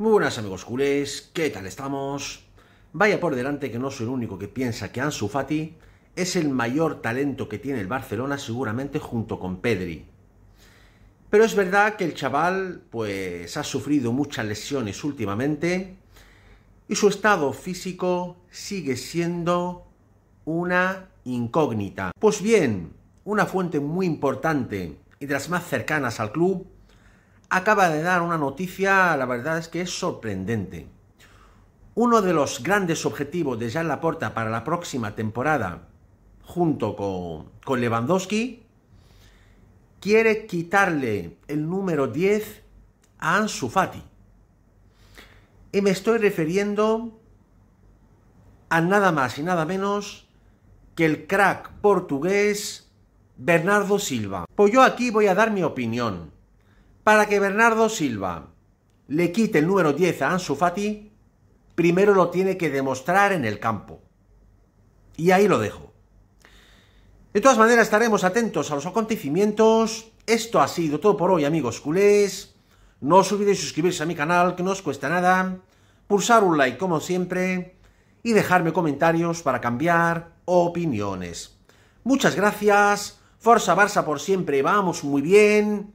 Muy buenas amigos culés, ¿qué tal estamos? Vaya por delante que no soy el único que piensa que Ansu Fati es el mayor talento que tiene el Barcelona seguramente junto con Pedri. Pero es verdad que el chaval pues ha sufrido muchas lesiones últimamente y su estado físico sigue siendo una incógnita. Pues bien, una fuente muy importante y de las más cercanas al club acaba de dar una noticia, la verdad es que es sorprendente. Uno de los grandes objetivos de Jean Laporta para la próxima temporada, junto con, Lewandowski, quiere quitarle el número 10 a Ansu Fati. Y me estoy refiriendo a nada más y nada menos que el crack portugués Bernardo Silva. Pues yo aquí voy a dar mi opinión para que Bernardo Silva le quite el número 10 a Ansu Fati, primero lo tiene que demostrar en el campo. Y ahí lo dejo. De todas maneras, estaremos atentos a los acontecimientos. Esto ha sido todo por hoy, amigos culés. No os olvidéis suscribirse a mi canal, que no os cuesta nada. Pulsar un like, como siempre. Y dejarme comentarios para cambiar opiniones. Muchas gracias. Forza Barça por siempre. Vamos muy bien